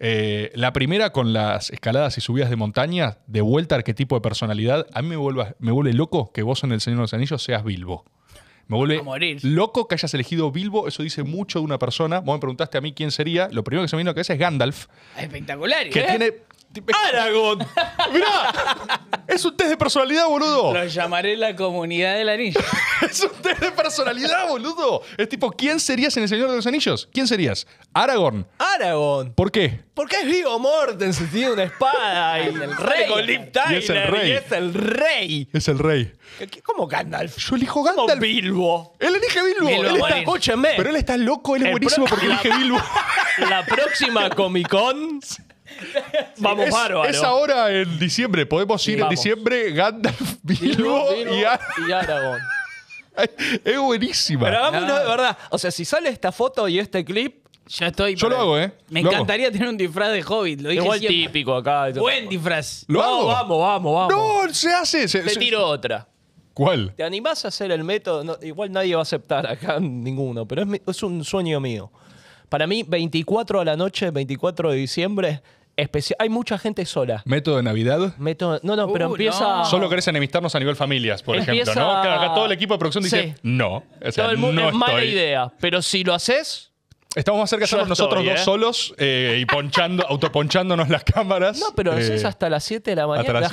Eh, la primera con las escaladas y subidas de montaña, de vuelta a arquetipo de personalidad. A mí me vuelve, me vuelve loco que vos en El Señor de los Anillos seas Bilbo. Me vuelve loco que hayas elegido Bilbo, eso dice mucho de una persona. Vos me preguntaste a mí quién sería, lo primero que se me vino a la cabeza es Gandalf. Espectacular. Que ¿eh? tiene ¡Aragón! ¡Mirá! Es un test de personalidad, boludo. Lo llamaré la comunidad del anillo. es un test de personalidad, boludo. Es tipo, ¿quién serías en El Señor de los Anillos? ¿Quién serías? Aragorn. Aragorn. ¿Por qué? Porque es Vigo se tiene una espada y el rey. es el rey. es el rey. Es el rey. ¿Cómo Gandalf? Yo elijo Gandalf. Como Bilbo. Él elige Bilbo. Bilbo él está, escúcheme. Pero él está loco, él es buenísimo porque elige Bilbo. La próxima Comic Con Vamos, es, Es ahora en diciembre. Podemos ir en diciembre Gandalf, Bilbo, y, es buenísima. Pero de verdad. O sea, si sale esta foto y este clip, yo estoy. Yo lo hago, ¿eh? Me encantaría tener un disfraz de hobbit. Lo Igual típico acá. Buen disfraz. Lo vamos, hago. Vamos, vamos, vamos. No, se hace. Se, Te tiro otra. ¿Cuál? ¿Te animás a hacer el método? igual nadie va a aceptar acá ninguno, pero es, es un sueño mío. Para mí, 24 a la noche, 24 de diciembre, hay mucha gente sola. ¿Método de Navidad? Método, no, no, pero uh, empieza. Solo querés enemistarnos a nivel familias, por ejemplo, ¿no? Claro, acá todo el equipo de producción dice, no, Todo el mundo es mala idea. Pero si lo haces. Estamos más cerca de nosotros dos ¿eh? solos eh, y ponchando, autoponchándonos las cámaras. No, pero haces eh, hasta las 7 de la mañana.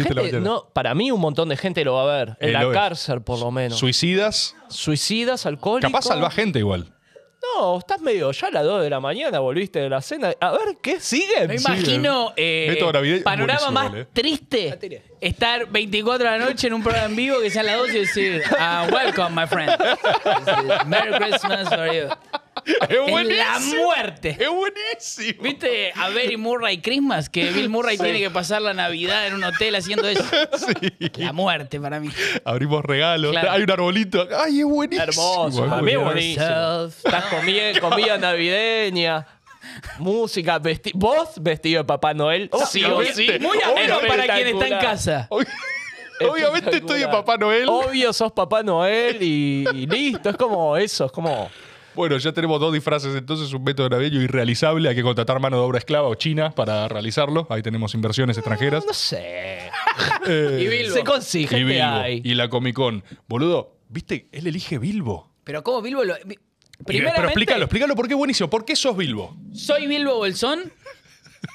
para mí un montón de gente lo va a ver. En la cárcel, por lo menos. Suicidas, Suicidas, alcohólicos. capaz salva gente igual. No, estás medio ya a las 2 de la mañana, volviste de la cena. A ver, ¿qué sigue. Me imagino eh, panorama más triste estar 24 de la noche en un programa en vivo que sea a las 12 y decir, ah, welcome, my friend. Merry Christmas for you. Es buenísimo. la muerte. Es buenísimo. ¿Viste a Barry Murray Christmas? Que Bill Murray tiene que pasar la Navidad en un hotel haciendo eso. Sí. La muerte para mí. Abrimos regalos. Hay un arbolito. Ay, es buenísimo. Hermoso. Para mí es buenísimo. Estás comiendo navideña música, vos vestido de Papá Noel. Oh, Muy ameno para quien está en casa. Obviamente estoy de Papá Noel. Obvio sos Papá Noel y, listo. Es como eso, es como... Bueno, ya tenemos dos disfraces, entonces un método navideño irrealizable. Hay que contratar mano de obra esclava o china para realizarlo. Ahí tenemos inversiones extranjeras. No, sé. Eh, y Bilbo. Se consigue. Y, la Comic Con. Boludo, ¿viste? Él elige Bilbo. Pero ¿cómo Bilbo lo.? Pero explícalo, explícalo porque es buenísimo. ¿Por qué sos Bilbo? Soy Bilbo Bolsón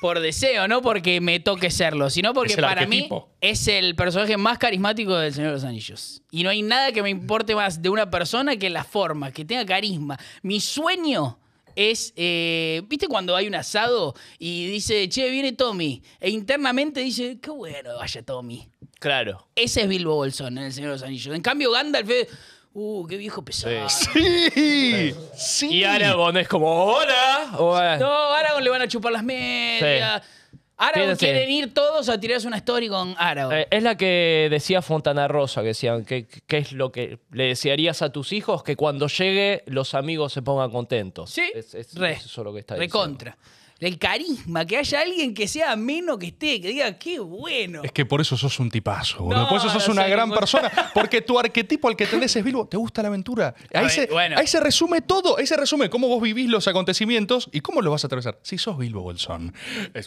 por deseo, no porque me toque serlo, sino porque para mí es el personaje más carismático del Señor de los Anillos. Y no hay nada que me importe más de una persona que la forma, que tenga carisma. Mi sueño es, eh, ¿viste cuando hay un asado y dice, che, viene Tommy? E internamente dice, qué bueno, vaya Tommy. Claro. Ese es Bilbo Bolsón en El Señor de los Anillos. En cambio, Gandalf Uh, qué viejo pesado. Sí, Y Aragón es como, hola. No, Aragón le van a chupar las medias. Aragón quieren ir todos a tirarse una story con Aragón. Eh, es la que decía Fontana Rosa, que decían, que es lo que le desearías a tus hijos? Que cuando llegue los amigos se pongan contentos. Sí, es, es, lo que está diciendo. contra el carisma, que haya alguien que sea menos que esté, que diga, qué bueno. Es que por eso sos un tipazo, por eso sos una gran persona, porque tu arquetipo al que tenés es Bilbo, te gusta la aventura. Ahí, se, resume todo, ahí se resume cómo vos vivís los acontecimientos y cómo los vas a atravesar. Si sos Bilbo Bolsón,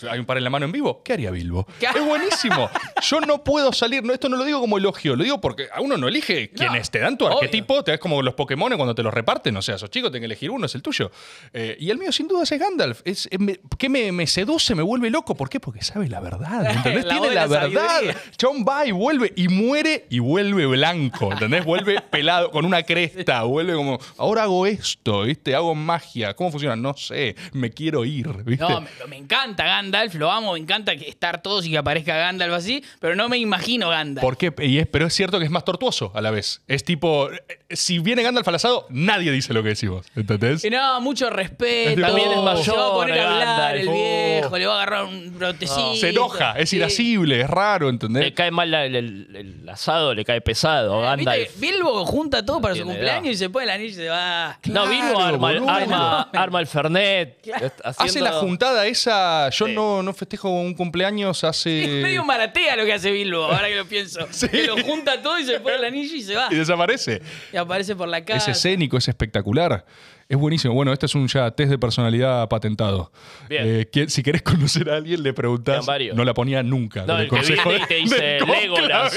hay un par en la mano en vivo, ¿qué haría Bilbo? Es buenísimo. Yo no puedo salir, no, esto no lo digo como elogio, lo digo porque a uno no elige quienes te dan tu arquetipo, te das como los Pokémon cuando te los reparten, o sea, sos chicos tienen que elegir uno, es el tuyo. Eh, y el mío sin duda es Gandalf. Es, eh, ¿qué me, me, seduce, me vuelve loco. ¿Por qué? Porque sabe la verdad, ¿entendés? Tiene la, verdad. John va y vuelve, y muere y vuelve blanco, ¿entendés? Vuelve pelado, con una cresta, vuelve como, ahora hago esto, ¿viste? Hago magia. ¿Cómo funciona? No sé, me quiero ir, No, me, encanta Gandalf, lo amo, me encanta que estar todos y que aparezca Gandalf así, pero no me imagino Gandalf. ¿Por qué? Y pero es cierto que es más tortuoso a la vez. Es tipo, eh, si viene Gandalf al asado, nadie dice lo que decimos, ¿entendés? Y no, mucho respeto. También es mayor, oh, poner a el viejo, le va a agarrar un brotecito. Se enoja, es irasible es raro, ¿entendés? Le cae mal el, asado, le cae pesado. Eh, anda Bilbo junta todo para su cumpleaños y se pone el anillo y se va. No, Bilbo arma, arma, el Fernet. Hace la juntada esa. Yo no, no festejo un cumpleaños Es medio maratea lo que hace Bilbo, ahora que lo pienso. lo junta todo y se pone la anillo y se va. Y desaparece. Y aparece por la Es escénico, es espectacular. Es buenísimo. Bueno, este es un ya test de personalidad patentado. Bien. Eh, si querés conocer a alguien, le preguntás. No la ponía nunca. el, consejo y dice Legolas.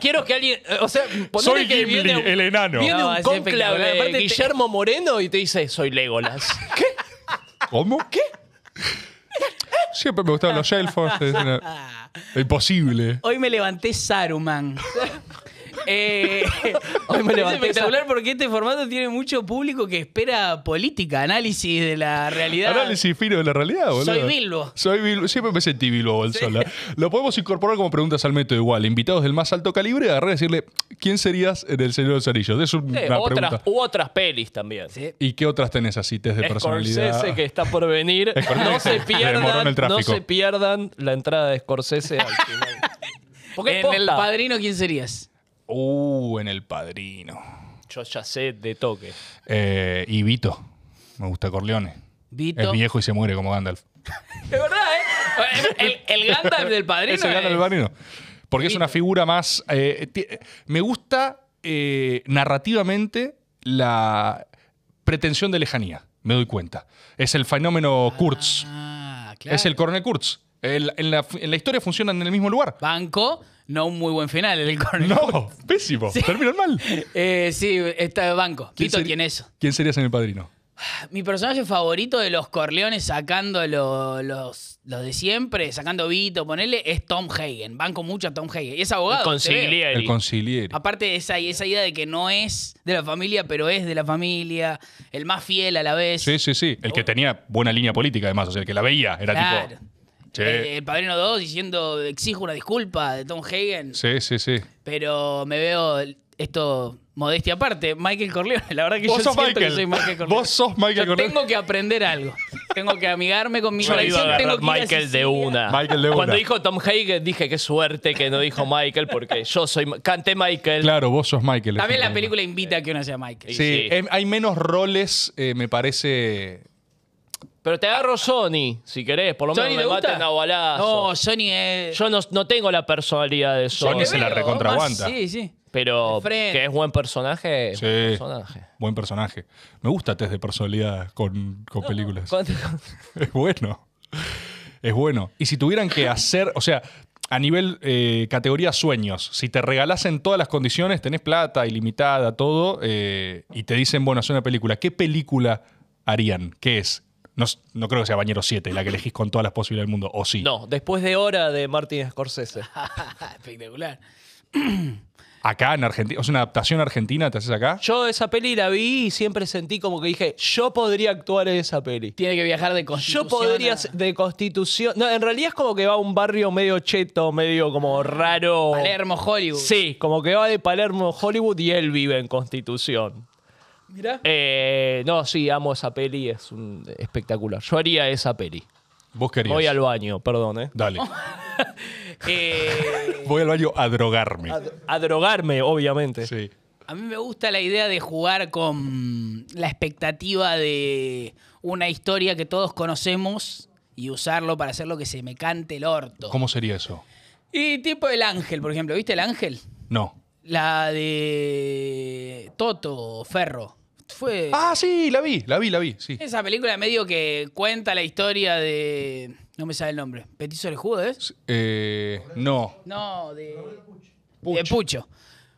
Quiero que alguien. Eh, o sea, soy que Gimli, viene el enano. Viene no, un conclave Guillermo Moreno y te dice, soy Legolas. ¿Qué? ¿Cómo? ¿Qué? Siempre me gustaban los elfos. Imposible. Hoy me levanté Saruman. Eh, me es espectacular porque este formato tiene mucho público que espera política, análisis de la realidad. Análisis fino de la realidad, boludo. Soy Bilbo. Soy Bilbo. Siempre me sentí Bilbo Bolsola. Lo podemos incorporar como preguntas al método igual. Invitados del más alto calibre, agarré y decirle, ¿quién serías en El Señor de los Otras, u otras pelis también. ¿Y qué otras tenés así, test de personalidad? Scorsese que está por venir. no se eh, pierdan, no se pierdan la entrada de Scorsese al Padrino, ¿quién serías? Uh, en El Padrino. Yo ya sé de toque. Eh, y Vito. Me gusta Corleone. Vito. Es viejo y se muere como Gandalf. De verdad, ¿eh? El, Gandalf del Padrino. Porque es una figura más... Eh, me gusta eh, narrativamente la pretensión de lejanía, me doy cuenta. Es el fenómeno ah, Kurtz. Es el coronel Kurtz en, la, historia funcionan en el mismo lugar. Banco, no un muy buen final el No, pésimo. Terminan mal. Eh, sí, está de banco. Vito tiene eso. ¿Quién serías en el padrino? Ah, mi personaje favorito de los Corleones sacando los, los de siempre, sacando Vito, ponerle es Tom Hagen. Banco mucho a Tom Hagen. Y es abogado. el El Consiglieri. Aparte de esa, esa idea de que no es de la familia, pero es de la familia, el más fiel a la vez. Sí, sí, sí. El que oh. tenía buena línea política, además. O sea, el que la veía. Era tipo. Eh, el Padrino 2 diciendo, exijo una disculpa de Tom Hagen. Sí, sí, sí. Pero me veo esto modestia aparte, Michael Corleone. La verdad que yo siento que soy Michael Corleone. Vos sos Michael Corleone. Tengo que aprender algo. Tengo que amigarme con mi tengo Michael, de una. Michael de una. Cuando dijo Tom Hagen, dije qué suerte que no dijo Michael, porque yo soy. Canté Michael. Claro, vos sos Michael. También la película invita a que uno sea Michael. Sí, em, hay menos roles, eh, me parece, pero te agarro Sony, si querés, por lo menos me a No, Sony es. Yo no, tengo la personalidad de Sony. Sony se la recontraguanta. Sí, sí. Pero que es buen personaje, buen personaje. Buen personaje. Me gusta test de personalidad con, películas. es bueno. Es bueno. Y si tuvieran que hacer, o sea, a nivel eh, categoría sueños, si te regalasen todas las condiciones, tenés plata ilimitada, todo, eh, y te dicen, bueno, haz una película, ¿qué película harían? ¿Qué es? No, creo que sea Bañero 7, la que elegís con todas las posibilidades del mundo, o sí. No, después de hora de Martin Scorsese. Espectacular. Acá en Argentina, es una adaptación argentina, ¿te haces acá? Yo esa peli la vi y siempre sentí como que dije, yo podría actuar en esa peli. Tiene que viajar de constitución. Yo podría de constitución. No, en realidad es como que va a un barrio medio cheto, medio como raro. Palermo Hollywood. Sí, como que va de Palermo Hollywood y él vive en constitución. Mira. Eh, no, sí, amo esa peli, es un, espectacular. Yo haría esa peli. Vos querías. Voy al baño, perdón, ¿eh? Dale. Eh, Voy al baño a drogarme. A, drogarme, obviamente. Sí. A mí me gusta la idea de jugar con la expectativa de una historia que todos conocemos y usarlo para hacer lo que se me cante el orto. ¿Cómo sería eso? Y tipo El Ángel, por ejemplo. ¿Viste El Ángel? No. La de Toto Ferro fue. Ah, sí, la vi, la vi, la vi, sí. Esa película medio que cuenta la historia de. No me sale el nombre. ¿Petiso Judo es? Eh, no. No, de. Pucho. De Pucho.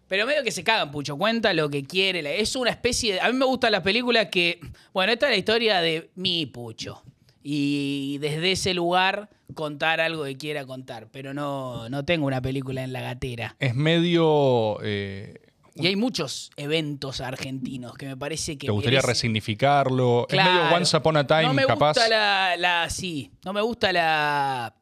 Pero medio que se cagan, Pucho. Cuenta lo que quiere. Es una especie de. A mí me gusta las películas que. Bueno, esta es la historia de mi Pucho. Y desde ese lugar contar algo que quiera contar. Pero no, no tengo una película en la gatera. Es medio. Eh, y hay muchos eventos argentinos que me parece que. ¿Te gustaría resignificarlo? Claro. medio Once Upon a Time, no me Gusta la, sí, no me gusta la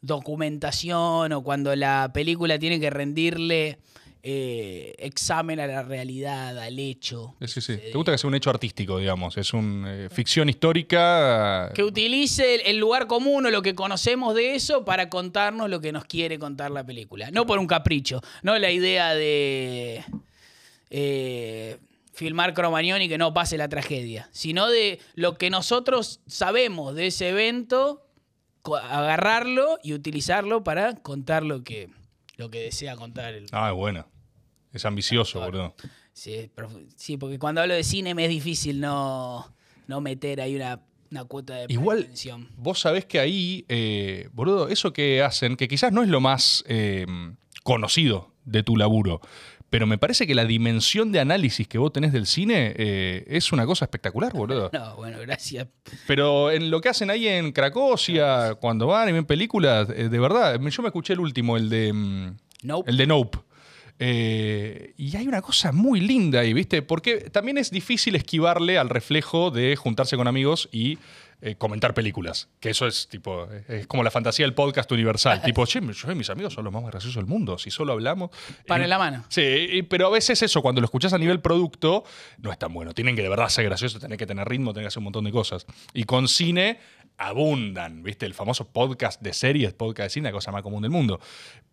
documentación o cuando la película tiene que rendirle eh, examen a la realidad, al hecho. Sí, sí. Eh, Te gusta que sea un hecho artístico, digamos. Es una eh, ficción histórica. Que utilice el, lugar común o lo que conocemos de eso para contarnos lo que nos quiere contar la película. No por un capricho, no la idea de eh, filmar Cromañón y que no pase la tragedia, sino de lo que nosotros sabemos de ese evento, agarrarlo y utilizarlo para contar lo que, lo que desea contar. El... Ah, bueno. Es ambicioso, boludo. Sí, porque cuando hablo de cine me es difícil no, no meter ahí una, cuota de Igual, vos sabés que ahí, eh, boludo, eso que hacen, que quizás no es lo más eh, conocido de tu laburo, pero me parece que la dimensión de análisis que vos tenés del cine eh, es una cosa espectacular, boludo. No, bueno, gracias. Pero en lo que hacen ahí en Cracovia cuando van y ven películas, eh, de verdad, yo me escuché el último, el de. Mm, nope. El de Nope. Eh, y hay una cosa muy linda ahí, ¿viste? Porque también es difícil esquivarle al reflejo de juntarse con amigos y eh, comentar películas. Que eso es tipo, es como la fantasía del podcast universal. tipo, yo y mis amigos son los más graciosos del mundo, si solo hablamos. Para en la mano. Sí, pero a veces eso, cuando lo escuchás a nivel producto, no es tan bueno. Tienen que de verdad ser graciosos, tener que tener ritmo, tienen que hacer un montón de cosas. Y con cine abundan, ¿viste? El famoso podcast de series, podcast de cine, la cosa más común del mundo.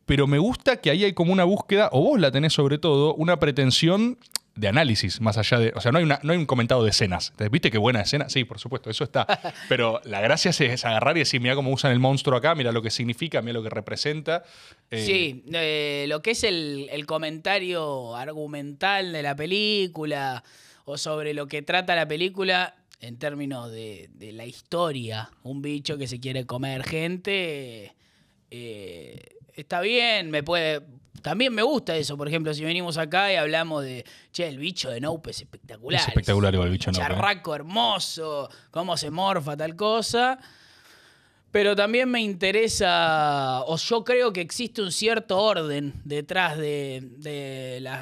Pero me gusta que ahí hay como una búsqueda, o vos la tenés sobre todo, una pretensión de análisis, más allá de. O sea, no hay, no hay un comentado de escenas. ¿Viste qué buena escena? Sí, por supuesto, eso está. Pero la gracia es, agarrar y decir, mira cómo usan el monstruo acá, mira lo que significa, mira lo que representa. Eh, sí, eh, lo que es el, comentario argumental de la película o sobre lo que trata la película en términos de, la historia. Un bicho que se quiere comer gente. Eh, está bien, me puede, también me gusta eso, por ejemplo, si venimos acá y hablamos de, che, el bicho de Nope es espectacular. Es espectacular igual el bicho ¿eh? Charraco hermoso, cómo se morfa tal cosa. Pero también me interesa, o yo creo que existe un cierto orden detrás de,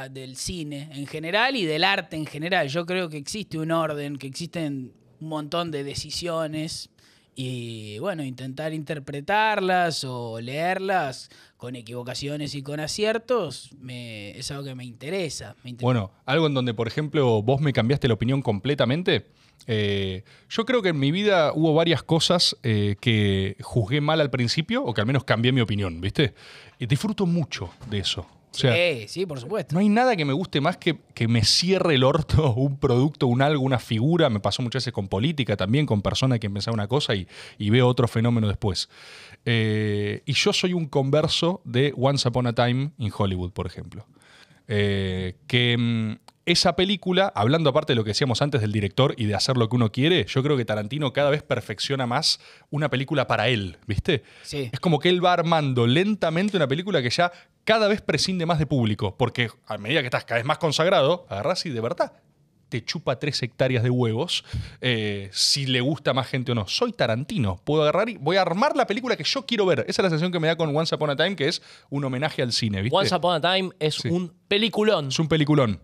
del cine en general y del arte en general. Yo creo que existe un orden, que existen un montón de decisiones y bueno, intentar interpretarlas o leerlas con equivocaciones y con aciertos es algo que me interesa, Bueno, algo en donde, por ejemplo, vos me cambiaste la opinión completamente. Eh, yo creo que en mi vida hubo varias cosas eh, que juzgué mal al principio o que al menos cambié mi opinión, ¿viste? disfruto mucho de eso. Eh, sí, por supuesto. No hay nada que me guste más que, que me cierre el orto un producto, un algo, una figura. Me pasó muchas veces con política también, con personas que pensaba una cosa y, veo otro fenómeno después. Eh, y yo soy un converso de Once Upon a Time in Hollywood, por ejemplo. Eh, que mm, esa película, hablando aparte de lo que decíamos antes del director y de hacer lo que uno quiere, yo creo que Tarantino cada vez perfecciona más una película para él, ¿viste? Es como que él va armando lentamente una película que ya cada vez prescinde más de público, porque a medida que estás cada vez más consagrado, agarrás y de verdad te chupa tres hectáreas de huevos eh, si le gusta más gente o no. Soy Tarantino, puedo agarrar y voy a armar la película que yo quiero ver. Esa es la sensación que me da con Once Upon a Time, que es un homenaje al cine. Once Upon a Time es un peliculón. Es un peliculón.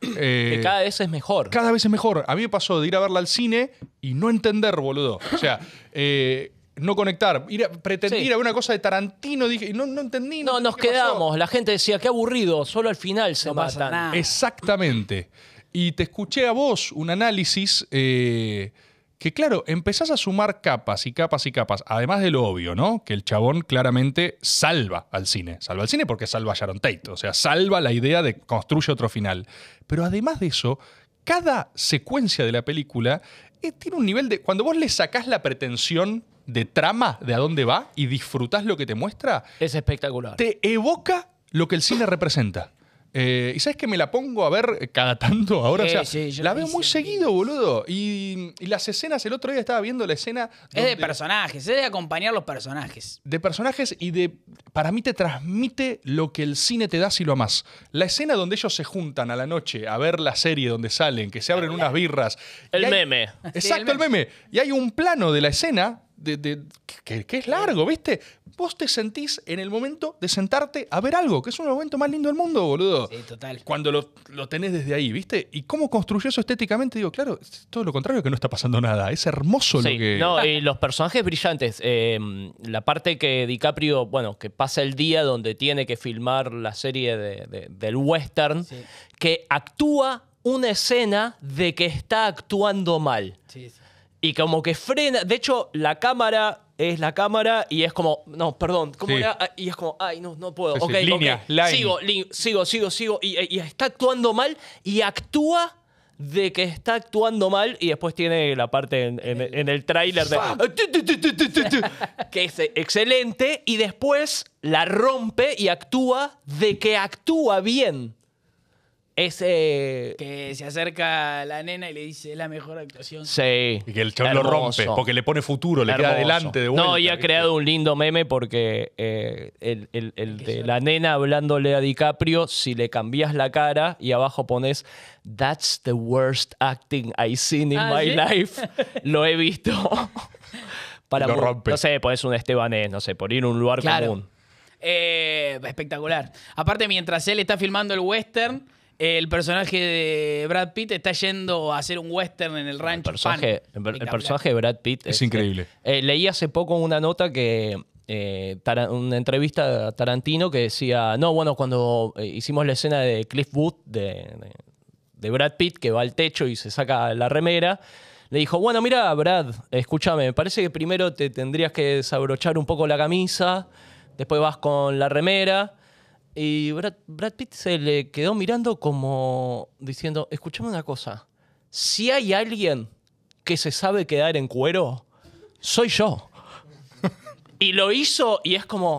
que eh, cada vez es mejor. Cada vez es mejor. A mí me pasó de ir a verla al cine y no entender, boludo. O sea, eh, no conectar. Ir a, ir a una cosa de Tarantino, dije, no, no entendí. No, nos quedamos. La gente decía, qué aburrido, solo al final se no Exactamente. Y te escuché a vos un análisis eh, que, claro, empezás a sumar capas y capas y capas, además de lo obvio, ¿no? Que el chabón claramente salva al cine. Salva al cine porque salva a Sharon Tate, o sea, salva la idea de construye otro final. Pero además de eso, cada secuencia de la película eh, tiene un nivel de... Cuando vos le sacás la pretensión de trama, de a dónde va, y disfrutas lo que te muestra. Es espectacular. Te evoca lo que el cine representa. Eh, y sabes que me la pongo a ver cada tanto ahora. Sí, o la veo muy seguido, boludo. Y, las escenas, el otro día estaba viendo la escena. es de personajes, es de acompañar los personajes. De personajes y de. Para mí te transmite lo que el cine te da si lo amas. La escena donde ellos se juntan a la noche a ver la serie donde salen, que se abren unas birras. El meme. Exacto, el meme. Y hay un plano de la escena de, que, es largo, ¿viste? Vos te sentís en el momento de sentarte a ver algo, que es un momento más lindo del mundo, boludo. Sí, total. Cuando lo, tenés desde ahí, ¿viste? Y cómo construyó eso estéticamente, digo, claro, todo lo contrario que no está pasando nada. Es hermoso lo que. No, y los personajes brillantes. Em, la parte que DiCaprio, bueno, que pasa el día donde tiene que filmar la serie de, del western, que actúa una escena de que está actuando mal. Sí, sí. Y como que frena. De hecho, la cámara es la cámara y es como, no, perdón, ah, Y es como, ay, no, no puedo. okay, Sigo, sigo, sigo, sigo. Y, está actuando mal y actúa de que está actuando mal y después tiene la parte en, el tráiler de... Ah, que es excelente y después la rompe y actúa de que actúa bien. Ese eh, Que se acerca la nena y le dice, es la mejor actuación. sí. Y que el chabón lo rompe, porque le pone futuro, le queda adelante de vuelta. No, y ha creado un lindo meme porque eh, el, de la nena hablándole a DiCaprio, si le cambias la cara y abajo pones That's the worst acting I've seen in ah, my life, lo he visto. Para Lo rompe. No sé, pones un estebanés, e, no sé, por ir a un lugar común. Eh, espectacular. Aparte, mientras él está filmando el western, el personaje de Brad Pitt está yendo a hacer un western en el rancho. El personaje, el, personaje de Brad Pitt es, eh, increíble. Eh, leí hace poco una nota que eh, una entrevista a Tarantino que decía, no, bueno, cuando hicimos la escena de Cliff Booth de, Brad Pitt que va al techo y se saca la remera, le dijo, bueno, mira, Brad, escúchame, me parece que primero te tendrías que desabrochar un poco la camisa, después vas con la remera. Y Brad, Pitt se le quedó mirando como diciendo, escuchame una cosa, si hay alguien que se sabe quedar en cuero, soy yo. y lo hizo y es como...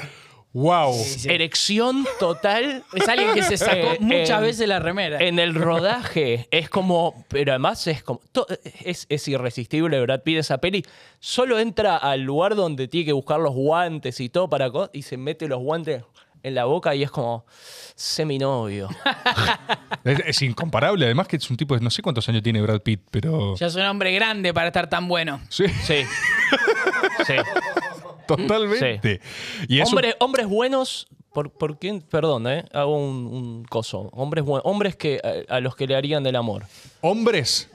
Wow. Erección total. Es alguien que se sacó eh, muchas veces la remera. En el rodaje. Es como. Pero además es como. es, es, irresistible, Brad Pitt, esa peli. Solo entra al lugar donde tiene que buscar los guantes y todo para. Y se mete los guantes en la boca y es como seminovio. es, es incomparable, además que es un tipo de no sé cuántos años tiene Brad Pitt, pero. Ya es un hombre grande para estar tan bueno. Sí. Sí. Totalmente. Y hombres buenos. ¿Por, quién? Perdón, ¿eh? hago un, coso. Hombres, hombres que, a, los que le harían del amor. ¿Hombres?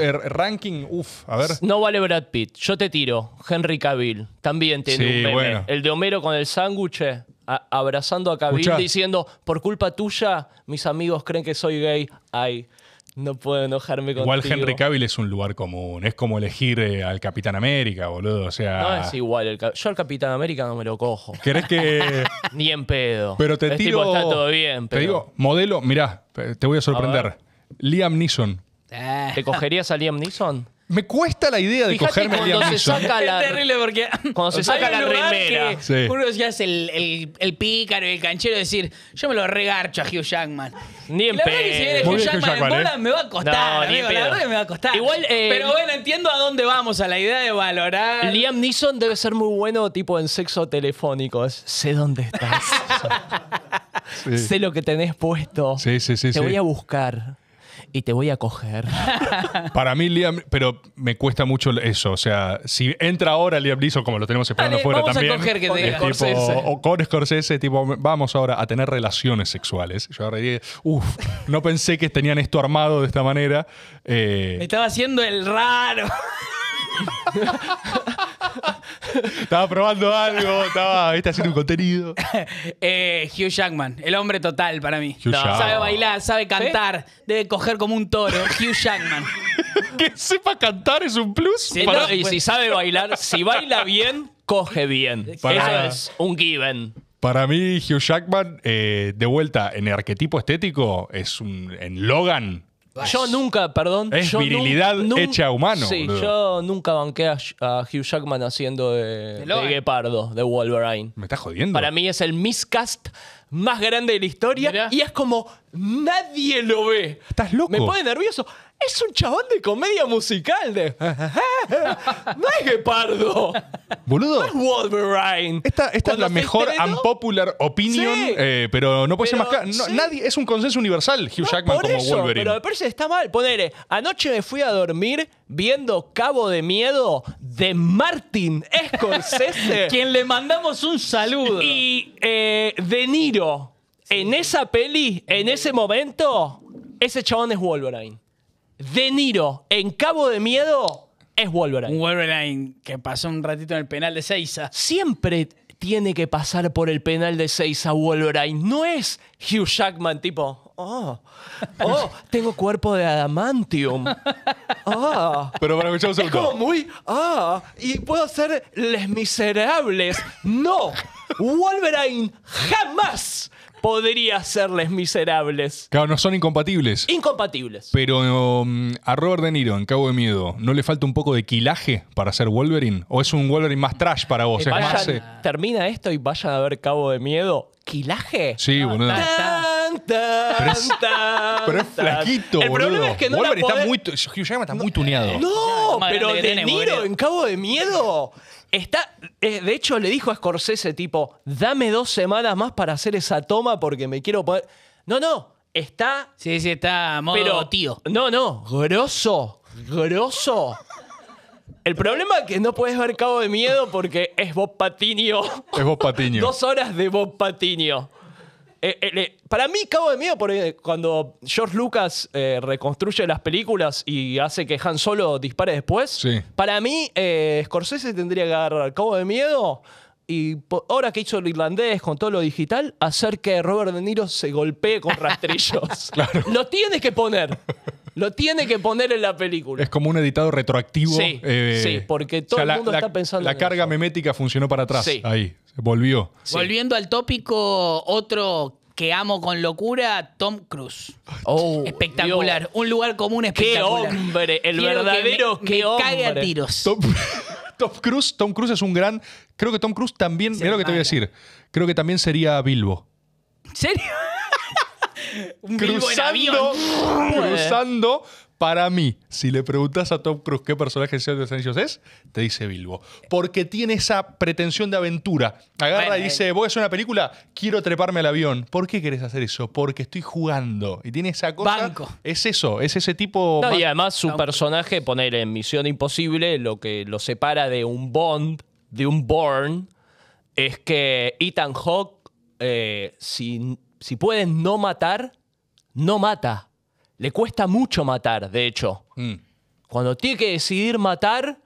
Eh, ranking, uff, a ver. No vale Brad Pitt. Yo te tiro. Henry Cavill. También tiene un meme. El de Homero con el sándwich. Eh abrazando a Kabil diciendo, por culpa tuya, mis amigos creen que soy gay. Ay, no puedo enojarme contigo. Igual Henry Cavill es un lugar común. Es como elegir eh, al Capitán América, boludo. O sea. No es igual. El, yo al Capitán América no me lo cojo. ¿Querés que.? Ni en pedo. Pero te tiro. está todo bien, pero... Te digo, modelo, mirá, te voy a sorprender. Liam Neeson. Eh. ¿Te cogerías a Liam Neeson? Me cuesta la idea de Fíjate cogerme Liam cuando se ¿eh? saca la... Es terrible porque Cuando se saca la remera. Uno se es el, el, el pícaro y el canchero decir, yo me lo regarcho a Hugh Jackman. Ni en La que si Hugh Jackman, en me va a costar, amigo, la que me va a costar. Igual, eh, Pero bueno, entiendo a dónde vamos, a la idea de valorar. Liam Neeson debe ser muy bueno tipo en sexo telefónico. sé dónde estás. sé lo que tenés puesto. Sí, sí, sí, Te voy a buscar y te voy a coger. Para mí, Liam, pero me cuesta mucho eso. O sea, si entra ahora Liam Neeson, como lo tenemos esperando afuera también. coger que o con Scorsese, tipo, vamos ahora a tener relaciones sexuales. Yo ahora uff, no pensé que tenían esto armado de esta manera. me eh, estaba haciendo el raro. estaba probando algo, estaba haciendo un contenido. Eh, Hugh Jackman, el hombre total para mí. Sabe bailar, sabe cantar, ¿Eh? debe coger como un toro. Hugh Jackman. que sepa cantar es un plus. Si, y si sabe bailar, si baila bien, coge bien. Eso es un given. Para mí, Hugh Jackman, eh, de vuelta en arquetipo estético, es un. En Logan yo nunca, perdón. Es virilidad hecha humano. Sí, yo nunca banqué a, Hugh Jackman haciendo de, de, Guepardo, de Wolverine. Me estás jodiendo. Para mí es el miscast más grande de la historia y es como nadie lo ve. Estás loco. Me pone nervioso. Es un chabón de comedia musical de. ¡No es Gepardo! Boludo. es Wolverine. Esta, es la mejor unpopular opinion, eh, pero no puede ser más Nadie, es un consenso universal Hugh Jackman como Wolverine. Pero me parece está mal. poner anoche me fui a dormir viendo Cabo de Miedo de Martin Scorsese Quien le mandamos un saludo. y eh, De Niro. En esa peli, en ese momento, ese chabón es Wolverine. De Niro en Cabo de Miedo es Wolverine. Wolverine que pasó un ratito en el penal de Seiza. Siempre tiene que pasar por el penal de Seiza Wolverine. No es Hugh Jackman tipo, oh, oh, tengo cuerpo de adamantium. Oh. Pero para escuchar muy, oh, y puedo ser Les Miserables. No, Wolverine jamás podría hacerles miserables. Claro, no son incompatibles. Incompatibles. Pero a Robert De Niro, en Cabo de Miedo, ¿no le falta un poco de quilaje para ser Wolverine? ¿O es un Wolverine más trash para vos? es más, Termina esto y vayan a ver Cabo de Miedo. ¿Quilaje? Sí, bueno. boludo. Tan, pero, es, tan, pero flaquito, El boludo. problema es que no Wolverine está muy... Hugh está muy tuneado. no pero De Niro en Cabo de Miedo Está, eh, de hecho, le dijo a Scorsese, tipo, dame dos semanas más para hacer esa toma porque me quiero poner. No, no, está. Sí, sí, está pero, tío. No, no, grosso, grosso. El problema es que no puedes ver Cabo de Miedo porque es Bob Patiño. Es Bob Patiño. dos horas de Bob Patiño. Eh, eh, para mí, Cabo de Miedo, porque cuando George Lucas eh, reconstruye las películas y hace que Han Solo dispare después, para mí Scorsese tendría que agarrar Cabo de Miedo y ahora que hizo el irlandés con todo lo digital, hacer que Robert De Niro se golpee con rastrillos. Lo tienes que poner. Lo tiene que poner en la película. Es como un editado retroactivo. Sí, eh, porque todo el mundo está pensando. La carga memética funcionó para atrás. Ahí, volvió. Volviendo al tópico, otro que amo con locura, Tom Cruise. Oh, espectacular. Un lugar común espectacular. ¡Qué hombre! El verdadero que, hombre. a tiros. Tom, Cruise, Tom Cruise es un gran. Creo que Tom Cruise también. Mira lo que te voy a decir. Creo que también sería Bilbo. ¿En serio? Un cruzando, cruzando para mí, si le preguntas a Tom Cruise qué personaje de Señor de los es, te dice Bilbo. Porque tiene esa pretensión de aventura. Agarra y eh. dice, voy a hacer una película, quiero treparme al avión. ¿Por qué querés hacer eso? Porque estoy jugando. Y tiene esa cosa. Banco. Es eso, es ese tipo... y además su personaje, poner en Misión Imposible, lo que lo separa de un Bond, de un Bourne, es que Ethan Hawke, eh, sin si puedes no matar, no mata. Le cuesta mucho matar, de hecho. Mm. Cuando tiene que decidir matar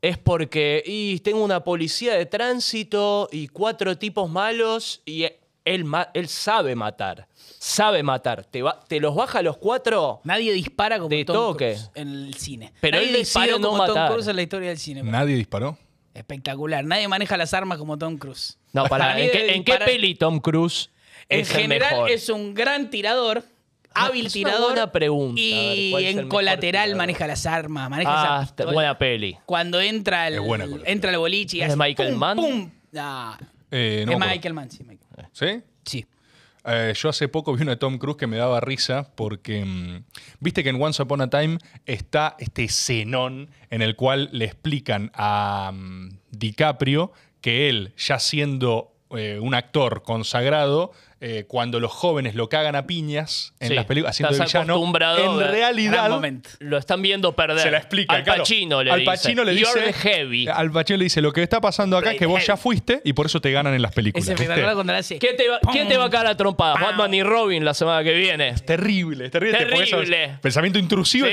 es porque y tengo una policía de tránsito y cuatro tipos malos y él, él sabe matar. Sabe matar. Te, va, te los baja a los cuatro. Nadie dispara como Tom Cruise en el cine. Pero él como Tom Cruise en la historia del cine. Nadie disparó. Espectacular. Nadie maneja las armas como Tom Cruise. No, para, ¿en, ¿en qué peli Tom Cruise en general es un gran tirador, ah, hábil tirador. Una pregunta. Y en colateral maneja las armas, maneja ah, buena peli. Cuando entra el, entra el boliche y hace, eh, ¿Es Michael Mann? es Michael Mann, sí. ¿Sí? Sí. Eh, yo hace poco vi una de Tom Cruise que me daba risa porque mm, viste que en Once Upon a Time está este cenón en el cual le explican a mm, DiCaprio que él, ya siendo eh, un actor consagrado, eh, cuando los jóvenes lo cagan a piñas en las películas haciendo villano, en realidad lo están viendo perder. Se la explica. Al Pacino le dice. Al Pacino le dice. lo que está pasando acá es que vos ya fuiste y por eso te ganan en las películas. ¿Quién te, va, ¿Quién a cagar a trompada? Batman y Robin la semana que viene. Es terrible, terrible. pensamiento intrusivo.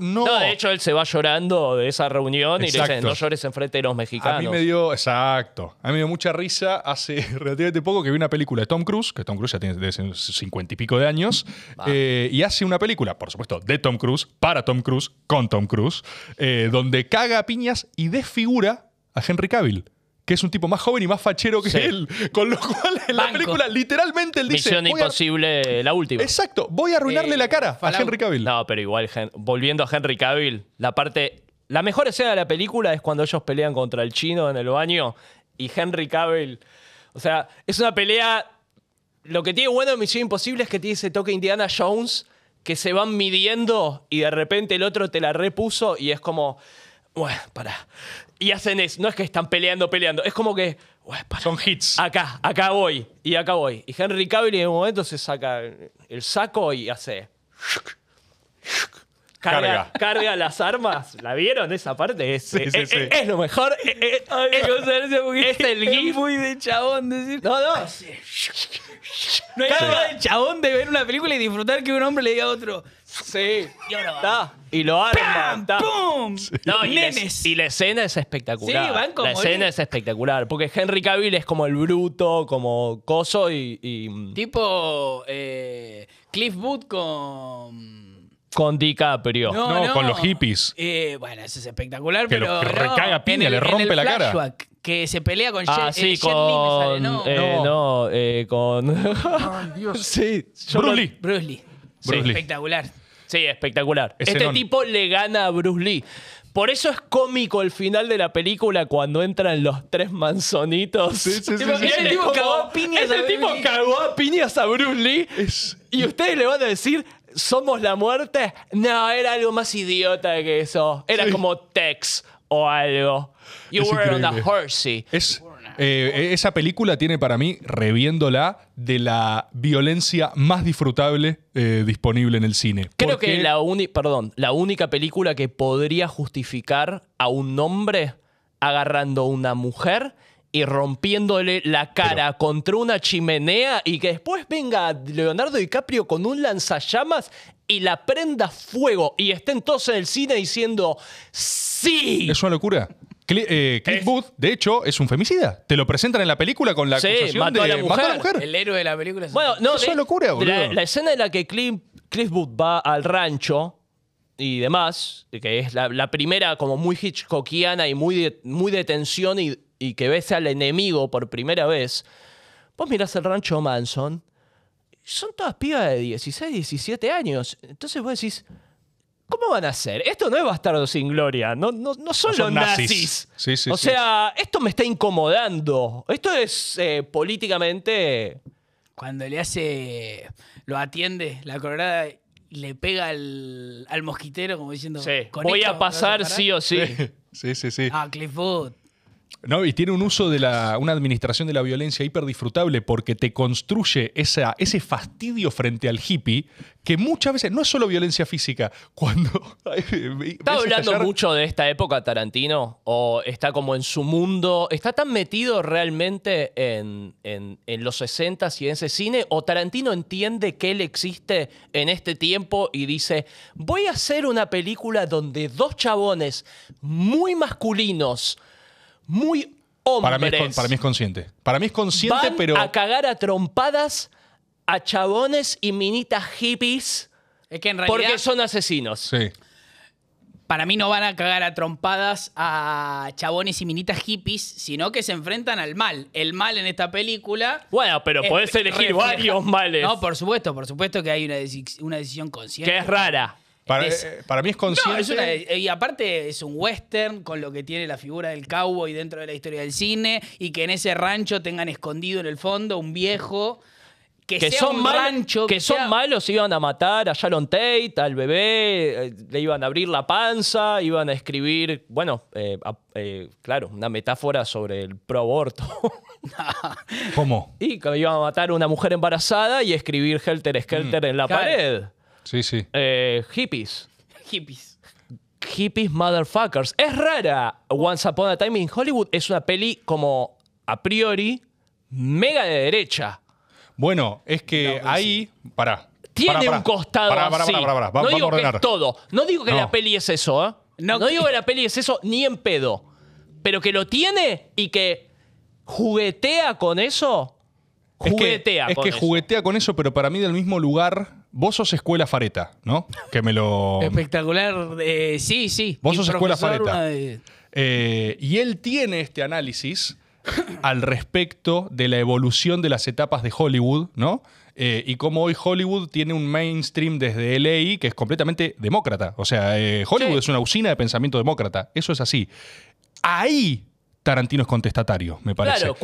no. de hecho él se va llorando de esa reunión y le dice, no llores enfrente de los mexicanos. A mí me dio, exacto. A mí me dio mucha risa hace relativamente poco que vi una película de Tom Cruise que Tom Cruise ya tiene cincuenta y pico de años, eh, y hace una película, por supuesto, de Tom Cruise, para Tom Cruise, con Tom Cruise, eh, donde caga a piñas y desfigura a Henry Cavill que es un tipo más joven y más fachero que él. Con lo cual, la película, literalmente él dice. Misión imposible, la última. Exacto, voy a arruinarle eh, la cara a Henry Cavill. No, pero igual, volviendo a Henry Cavill, la parte. La mejor escena de la película es cuando ellos pelean contra el chino en el baño y Henry Cavill. O sea, es una pelea lo que tiene bueno de Misión Imposible es que tiene ese toque Indiana Jones que se van midiendo y de repente el otro te la repuso y es como, bueno, pará. Y hacen eso. no es que están peleando, peleando, es como que, Son hits. Acá, acá voy y acá voy. Y Henry Cavill en un momento se saca el saco y hace... Carga, carga. las armas. ¿La vieron esa parte? Es, sí, sí, sí. es lo mejor. Eh, eh, eh, es, el GIF. Es muy de chabón decir. No, no. No hay nada de chabón de ver una película y disfrutar que un hombre le diga a otro. Sí. Y ahora va. Y lo arma No, y, la, escena es espectacular. La escena es espectacular. Porque Henry Cavill es como el bruto, como coso y. Tipo eh, Cliff Booth con. con DiCaprio. No, con los hippies. Eh, bueno, eso es espectacular, pero. le rompe la cara que se pelea con ah, sí, eh, con. Eh, ¿no? no, eh, con. Ay, Dios. sí, Bruce Lee. Bruce Lee. Espectacular. Sí, espectacular. este tipo le gana a Bruce Lee. Por eso es cómico el final de la película cuando entran los tres manzonitos. Tipo, cagó a piñas a Bruce Lee. Y ustedes le van a decir, ¿somos la muerte? No, era algo más idiota que eso. Era como Tex o algo. You es were on horsey. Eh, eh, esa película tiene para mí, reviéndola, de la violencia más disfrutable eh, disponible en el cine. Creo que la, perdón, la única película que podría justificar a un hombre agarrando a una mujer y rompiéndole la cara contra una chimenea y que después venga Leonardo DiCaprio con un lanzallamas y la prenda fuego y esté entonces en el cine diciendo ¡Sí! Es una locura. Cliff eh, Booth, de hecho, es un femicida. Te lo presentan en la película con la a la mujer. El héroe de la película es Bueno, no, es una locura, boludo. La, escena en la que Cliff, Booth va al rancho y demás, que es la, primera como muy hitchcockiana y muy muy de tensión y, y que ves al enemigo por primera vez, vos mirás el rancho Manson, son todas pibas de 16, 17 años. Entonces vos decís, ¿cómo van a hacer? Esto no es bastardo sin gloria, no, no, no son, los nazis. o sea, esto me está incomodando. Esto es eh, políticamente... Cuando le hace, lo atiende la coronada le pega al, mosquitero como diciendo... voy a pasar sí o sí. sí, sí, sí. Ah, Clifford y tiene un uso de la, una administración de la violencia hiperdisfrutable porque te construye ese fastidio frente al hippie que muchas veces no es solo violencia física. Cuando. ¿Está hablando mucho de esta época Tarantino? ¿O está como en su mundo? ¿Está tan metido realmente en, los 60 y en ese cine? ¿O Tarantino entiende que él existe en este tiempo y dice: Voy a hacer una película donde dos chabones muy masculinos muy hombres. Para mí, es, consciente. Para mí es consciente, pero. A cagar a trompadas a chabones y minitas hippies es que en realidad, porque son asesinos. Sí. Para mí no van a cagar a trompadas a chabones y minitas hippies, sino que se enfrentan al mal. El mal en esta película. Bueno, pero podés elegir varios males. No, por supuesto, por supuesto que hay una, una decisión consciente. Que es rara. Eh, para, mí es consciente. y aparte es un western con lo que tiene la figura del cowboy dentro de la historia del cine y que en ese rancho tengan escondido en el fondo un viejo que, son que, son malos, iban a matar a Sharon Tate, al bebé, eh, le iban a abrir la panza, iban a escribir, bueno, eh, claro, una metáfora sobre el pro-aborto. ¿Cómo? Y que iban a matar a una mujer embarazada y escribir Helter Skelter mm. en la pared. Sí, sí. Eh, hippies. Hippies. Hippies Motherfuckers. Es rara. Once Upon a Time in Hollywood es una peli como, a priori, mega de derecha. Bueno, es que ahí. Pará. Tiene un costado. Pará, así. no digo que es todo. No digo que la peli es eso, ¿eh? No, digo que la peli es eso ni en pedo. Pero que lo tiene y que juguetea con eso. Juguetea es que, juguetea con eso, pero para mí del mismo lugar vos sos escuela fareta, ¿no? Que me lo. Espectacular. Eh, sí, sí. Vos sos escuela fareta. Eh, y él tiene este análisis al respecto de la evolución de las etapas de Hollywood, ¿no? Eh, y cómo hoy Hollywood tiene un mainstream desde LA que es completamente demócrata. O sea, Hollywood es una usina de pensamiento demócrata. Eso es así. Ahí Tarantino es contestatario, me parece. Claro,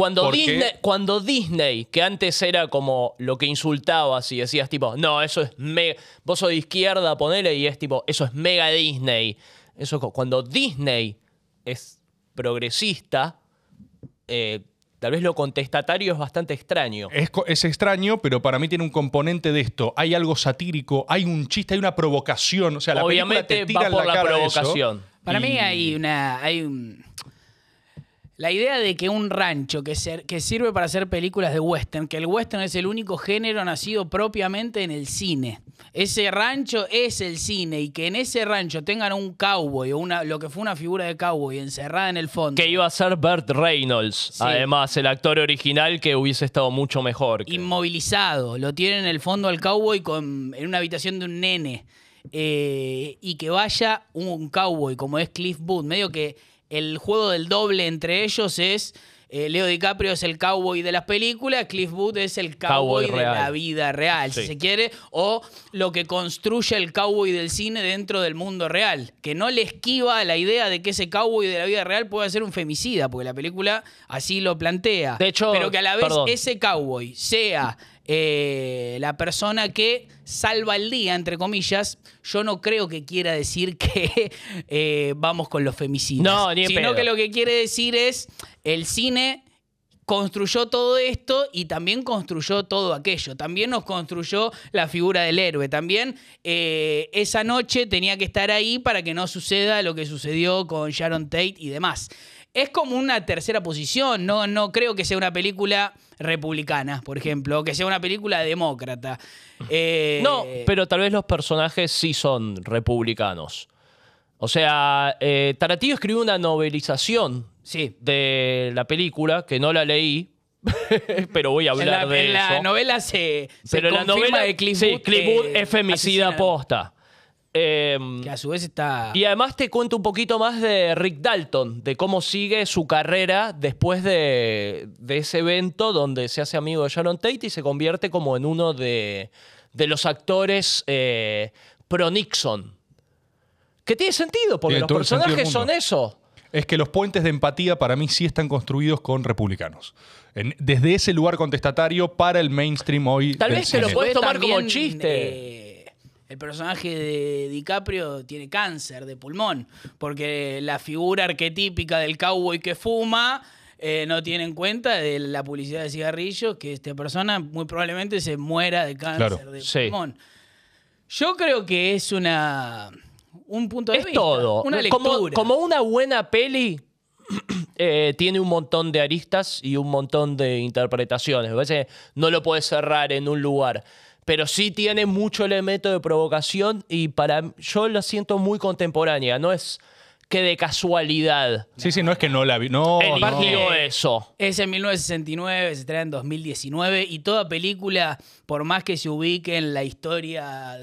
cuando Disney, que antes era como lo que insultabas y decías tipo, no, eso es mega, vos sos de izquierda, ponele, y es tipo, eso es mega Disney. Eso cuando Disney es progresista, eh, tal vez lo contestatario es bastante extraño. Es, extraño, pero para mí tiene un componente de esto. Hay algo satírico, hay un chiste, hay una provocación. O sea, la película te tira va por la, provocación. Para mí hay una. Hay un la idea de que un rancho que, sirve para hacer películas de western, que el western es el único género nacido propiamente en el cine. Ese rancho es el cine y que en ese rancho tengan un cowboy o una, lo que fue una figura de cowboy encerrada en el fondo. Que iba a ser Bert Reynolds, además, el actor original que hubiese estado mucho mejor. Inmovilizado, lo tienen en el fondo al cowboy con, en una habitación de un nene. Eh, y que vaya un cowboy como es Cliff Booth, medio que el juego del doble entre ellos es eh, Leo DiCaprio es el cowboy de las películas, Cliff Booth es el cowboy, de la vida real, si se quiere, o lo que construye el cowboy del cine dentro del mundo real, que no le esquiva la idea de que ese cowboy de la vida real pueda ser un femicida, porque la película así lo plantea. De hecho, pero que a la vez ese cowboy sea eh, la persona que salva el día, entre comillas, yo no creo que quiera decir que eh, vamos con los femicidios. No, ni Sino que lo que quiere decir es el cine construyó todo esto y también construyó todo aquello. También nos construyó la figura del héroe. También eh, esa noche tenía que estar ahí para que no suceda lo que sucedió con Sharon Tate y demás es como una tercera posición. No, no creo que sea una película republicana, por ejemplo, que sea una película demócrata. No, eh, pero tal vez los personajes sí son republicanos. O sea, eh, Tarantino escribió una novelización sí. de la película que no la leí, pero voy a hablar de eso. La novela se, pero la novela de Clive, es femicida posta. Em, que a su vez está. Y además te cuento un poquito más de Rick Dalton, de cómo sigue su carrera después de, ese evento donde se hace amigo de Sharon Tate y se convierte como en uno de, los actores eh, pro Nixon. Que tiene sentido, porque los personajes son eso. Es que los puentes de empatía para mí sí están construidos con republicanos. desde ese lugar contestatario para el mainstream hoy. Tal vez se lo puedes tomar como chiste. Eh, el personaje de DiCaprio tiene cáncer de pulmón, porque la figura arquetípica del cowboy que fuma eh, no tiene en cuenta de la publicidad de cigarrillos que esta persona muy probablemente se muera de cáncer de pulmón. Yo creo que es una un punto de es vista, todo. Una como, como una buena peli, eh, tiene un montón de aristas y un montón de interpretaciones. A veces no lo puedes cerrar en un lugar pero sí tiene mucho elemento de provocación y para yo lo siento muy contemporánea, no es que de casualidad. Sí, sí, no es que no la vi. No, eso. Es en 1969, se estrena en 2019 y toda película, por más que se ubique en la historia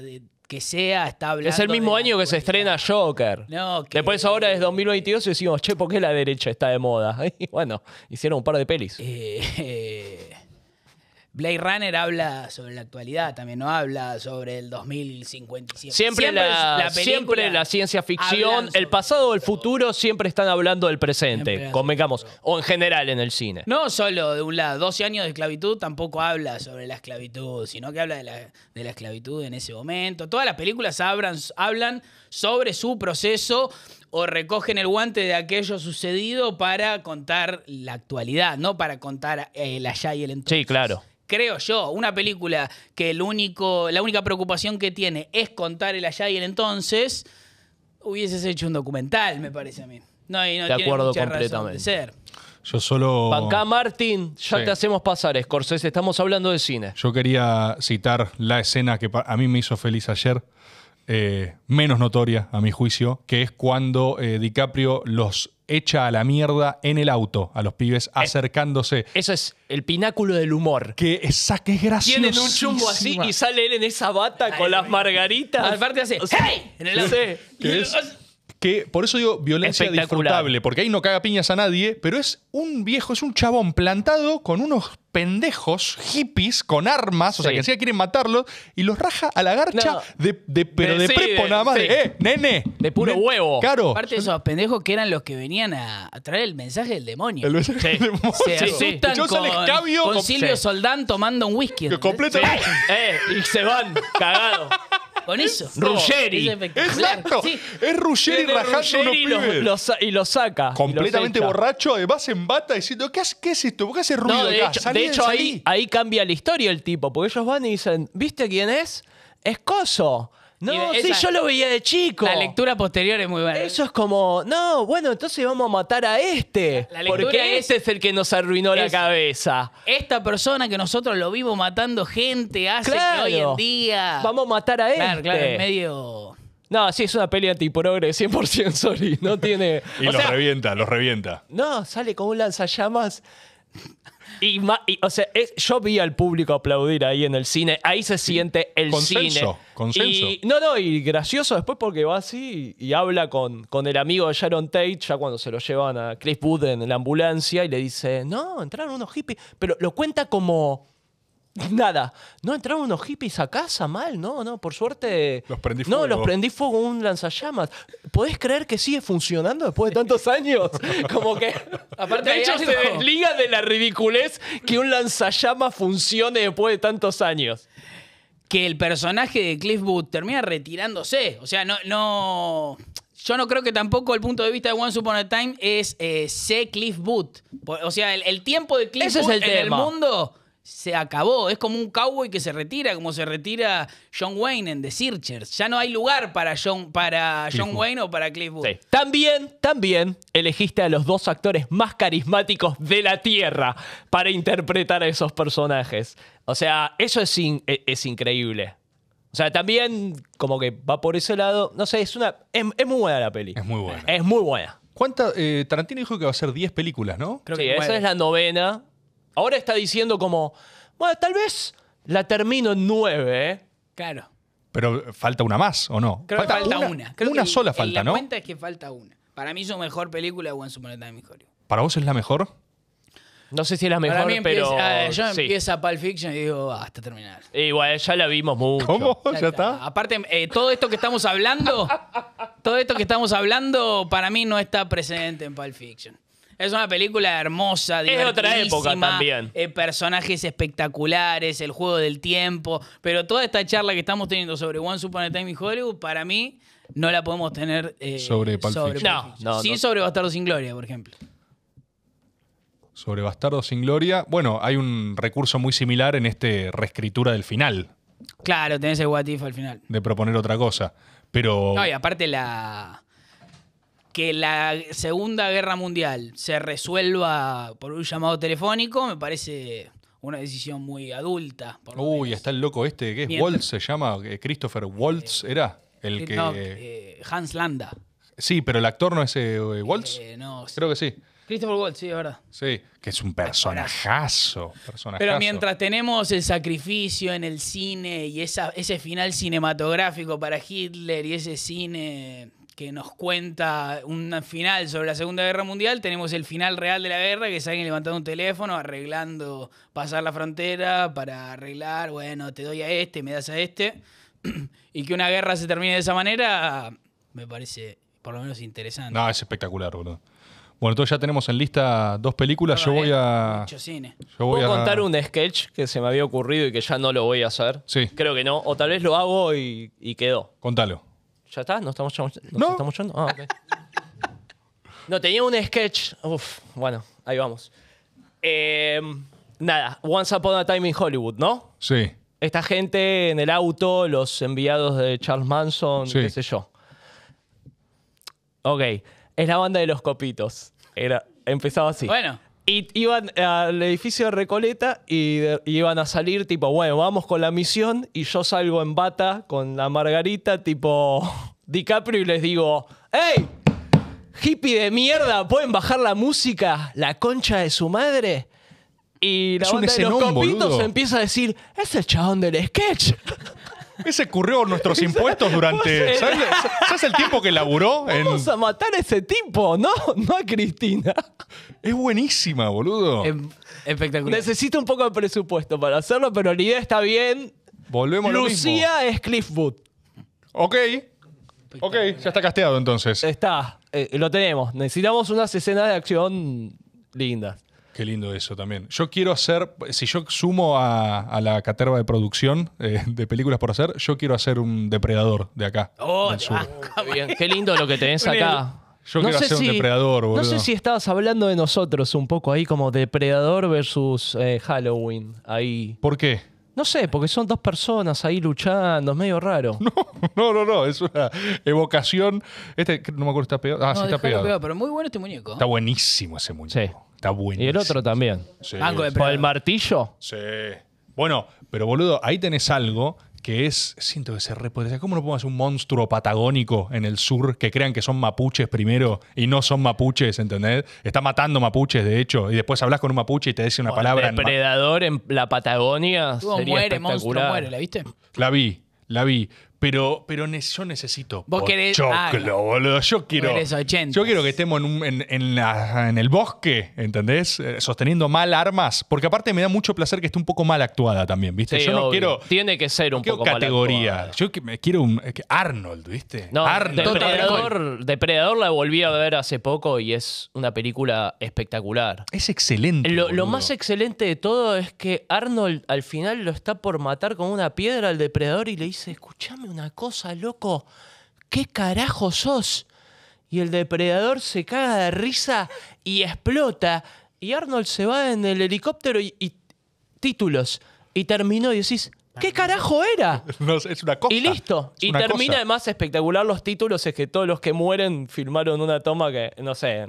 que sea, está hablando. Es el mismo año que se estrena Joker. No, Después ahora es 2022 y decimos, che, ¿por qué la derecha está de moda? Y bueno, hicieron un par de pelis. eh, eh Blade Runner habla sobre la actualidad, también no habla sobre el 2057. Siempre, siempre la, ciencia ficción, el pasado o el futuro, siempre están hablando del presente, convengamos, o en general en el cine. No solo de un lado, 12 años de esclavitud tampoco habla sobre la esclavitud, sino que habla de la, esclavitud en ese momento. Todas las películas hablan, hablan sobre su proceso o recogen el guante de aquello sucedido para contar la actualidad, no para contar el eh, allá y el entonces. Sí, claro creo yo, una película que el único, la única preocupación que tiene es contar el allá y el entonces, hubieses hecho un documental, me parece a mí. No, y no de acuerdo completamente. ser. Yo solo. Acá, Martín, ya te hacemos pasar, Scorsese. Estamos hablando de cine. Yo quería citar la escena que a mí me hizo feliz ayer eh, menos notoria, a mi juicio, que es cuando eh, DiCaprio los echa a la mierda en el auto a los pibes eh, acercándose. Eso es el pináculo del humor. Que saque Tienen un chumbo así y sale él en esa bata con las margaritas. Aparte hace, ¡Hey! En el que por eso digo violencia disfrutable, porque ahí no caga piñas a nadie, pero es un viejo, es un chabón plantado con unos pendejos hippies con armas, o sea, que encima quieren matarlos, y los raja a la garcha, de, pero de, prepo nada más, eh, nene. De puro huevo. Claro. Aparte de esos pendejos que eran los que venían a, traer el mensaje del demonio. Se asustan con, Silvio Soldán tomando un whisky. completo. Eh, y se van, cagados con eso. Ruggeri. Es Exacto. Es Ruggeri rajando y, lo saca. Completamente borracho, además en bata diciendo, ¿qué, qué es esto? ¿Por qué hace ruido de acá? hecho, de hecho ahí, ahí cambia la historia el tipo, porque ellos van y dicen, ¿viste quién es? Es Coso. No, sí, yo lo veía de chico. La lectura posterior es muy buena. Eso es como, no, bueno, entonces vamos a matar a este. porque este es el que nos arruinó la cabeza. Esta persona que nosotros lo vimos matando gente hace que hoy en día. Vamos a matar a este. Claro, medio. No, sí, es una peli antiprogre, 100% sorry. No tiene. y lo revienta, lo revienta. No, sale con un lanzallamas. Y, o sea, yo vi al público aplaudir ahí en el cine. Ahí se siente el cine. Consenso. Y, no, no, y gracioso después porque va así y, habla con, con el amigo de Sharon Tate, ya cuando se lo llevan a Chris Buden en la ambulancia, y le dice: No, entraron unos hippies. Pero lo cuenta como Nada. No entraron unos hippies a casa mal, no, no, por suerte. Los prendí fuego. No, los prendí fuego con un lanzallamas. ¿Podés creer que sigue funcionando después de tantos años? Como que. Aparte, de hecho, se desliga de la ridiculez que un lanzallamas funcione después de tantos años. Que el personaje de Cliff Booth termina retirándose. O sea, no, no yo no creo que tampoco el punto de vista de Once Upon a Time es eh, Cliff Booth. O sea, el, tiempo de Cliff es el en el mundo se acabó. Es como un cowboy que se retira, como se retira John Wayne en The Searchers. Ya no hay lugar para John, para John Wayne o para Cliff Booth. También, también elegiste a los dos actores más carismáticos de la Tierra para interpretar a esos personajes. O sea, eso es, e, es increíble. O sea, también como que va por ese lado. No sé, es una. Es, muy buena la peli. Es muy buena. Es muy buena. ¿Cuánta, eh, Tarantino dijo que va a ser 10 películas, ¿no? Creo sí, que esa es la novena. Ahora está diciendo como, bueno, tal vez la termino en nueve, ¿eh? Claro. Pero falta una más, ¿o no? Creo falta, que falta una. Una, sola una sola falta, la cuenta es que falta una. Para mí es su mejor película es One su de Time ¿Para vos es la mejor? No sé si es la mejor, pero. Ah, yo empiezo a Pulp Fiction y digo, hasta ah, terminar. Igual, ya la vimos mucho. ¿Cómo? ¿Ya está? Aparte, eh, todo esto que estamos hablando, todo esto que estamos hablando, para mí no está presente en Pulp Fiction. Es una película hermosa, Es de otra época también. Eh, personajes espectaculares, el juego del tiempo. Pero toda esta charla que estamos teniendo sobre One Upon a Time in Hollywood, para mí, no la podemos tener eh, Sobre Pulp Sí, sobre Bastardo sin Gloria, por ejemplo. Sobre Bastardo sin Gloria. Bueno, hay un recurso muy similar en este reescritura del final, Claro, tenés el What al final. de proponer otra cosa. Pero No, y aparte la, que la Segunda Guerra Mundial se resuelva por un llamado telefónico me parece una decisión muy adulta. Uy, está el loco este, que es Waltz, se llama eh, Christopher Waltz, eh, era el eh, que... No, Hans Landa. Sí, pero el actor no es Waltz. Creo que sí. Christopher Waltz, sí, es verdad. Sí, que es un personajazo, personajazo. Pero mientras tenemos el sacrificio en el cine y esa, ese final cinematográfico para Hitler y ese cine que nos cuenta un final sobre la Segunda Guerra Mundial, tenemos el final real de la guerra, que es alguien levantando un teléfono, arreglando, pasar la frontera para arreglar, bueno, te doy a este, me das a este, y que una guerra se termine de esa manera, me parece por lo menos interesante. No, es espectacular, boludo. Bueno, entonces ya tenemos en lista dos películas. yo, voy a, voy a. contar un sketch que se me había ocurrido y que ya no lo voy a hacer? Sí. Creo que no. O tal vez lo hago y, y quedó. Contalo. ¿Ya está? ¿No estamos, ¿nos no. estamos yendo? Ah, no, tenía un sketch. Uf, bueno, ahí vamos. Em, nada, Once Upon a Time in Hollywood, ¿no? Sí. Esta gente en el auto, los enviados de Charles Manson, qué sé yo. Ok, es la banda de los copitos. Era, empezaba así. Bueno. Y iban al edificio de Recoleta y, iban a salir tipo, bueno, vamos con la misión y yo salgo en bata con la Margarita tipo DiCaprio y les digo, ¡Hey! Hippie de mierda, ¿pueden bajar la música? La concha de su madre. Y la banda de los copitos empieza a decir, Es el chabón del sketch. ¿Ese currió nuestros impuestos durante. ¿sabes, el tiempo que laburó? En... Vamos a matar a ese tipo, ¿no? No a Cristina. Es buenísima, boludo. Em, espectacular. Necesito un poco de presupuesto para hacerlo, pero la idea está bien. Volvemos lo mismo. es Cliffwood. Ok. Ok, ya está casteado entonces. Está, eh, lo tenemos. Necesitamos unas escenas de acción lindas. Qué lindo eso también. Yo quiero hacer, si yo sumo a, la caterva de producción eh, de películas por hacer, yo quiero hacer un depredador de acá. Oh, ah, ah, qué lindo lo que tenés acá. Yo quiero hacer un depredador, boludo. No sé si estabas hablando de nosotros un poco ahí, como depredador versus eh, Halloween. Ahí. ¿Por qué? No sé, porque son dos personas ahí luchando, medio raro. No, no, no, es una evocación. Este, no me acuerdo si está pegado. Ah, sí está pegado. pegado. Pero muy bueno este muñeco. ¿eh? Está buenísimo ese muñeco. Sí. Está bueno. Y el otro también. Sí. el martillo. Sí. Bueno, pero boludo, ahí tenés algo que es, siento que se repotencia. ¿Cómo no podemos un monstruo patagónico en el sur que crean que son mapuches primero y no son mapuches, ¿entendés? Está matando mapuches, de hecho, y después hablas con un mapuche y te dice una palabra. El depredador en, la Patagonia. Sería muere, monstruo muere, ¿la viste? La vi, la vi. Pero, pero yo necesito Vos Yo quiero, yo quiero que estemos en, en- en la- en el bosque, ¿entendés? Eh, sosteniendo mal armas. Porque aparte me da mucho placer que esté un poco mal actuada también, ¿viste? yo no quiero, Tiene que ser un poco mal categoría. yo me quiero un Arnold, ¿viste? No, Arnold. Depredador, Depredador la volví a ver hace poco y es una película espectacular. Es excelente. Lo, más excelente de todo es que Arnold al final lo está por matar con una piedra al depredador y le dice, escúchame una cosa, loco, ¿qué carajo sos? Y el depredador se caga de risa y explota. Y Arnold se va en el helicóptero y, títulos. Y terminó y decís, ¿Qué carajo era? es una cosa. Y listo. y termina de más espectacular los títulos, es que todos los que mueren filmaron una toma que, no sé.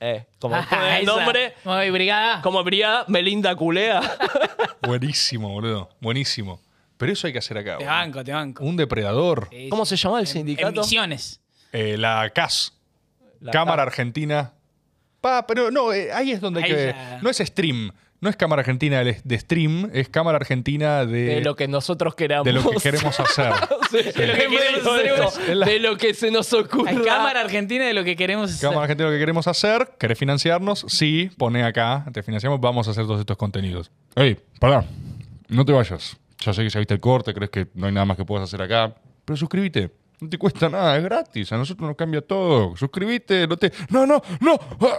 Eh, como el nombre. Como brigada. Como brigada, Melinda Culea. Buenísimo, boludo. Buenísimo. Pero eso hay que hacer acá. Te banco, te banco. Un depredador. ¿Cómo se llama el sindicato? Emisiones. Eh, la CAS. Cámara Argentina. Pa, pero no, eh, ahí es donde No es stream. No es Cámara Argentina de stream, es Cámara Argentina de. De lo que nosotros queramos. De lo que queremos hacer. de, lo que se nos ocurra. Cámara Argentina de lo que queremos hacer. Cámara Argentina de lo que queremos hacer. ¿Querés financiarnos? Sí, pone acá, te financiamos, vamos a hacer todos estos contenidos. Ey, pará, no te vayas ya sé que ya viste el corte, crees que no hay nada más que puedas hacer acá, pero suscríbete. No te cuesta nada, es gratis. A nosotros nos cambia todo. Suscríbete, no te. No, no, no. Ah.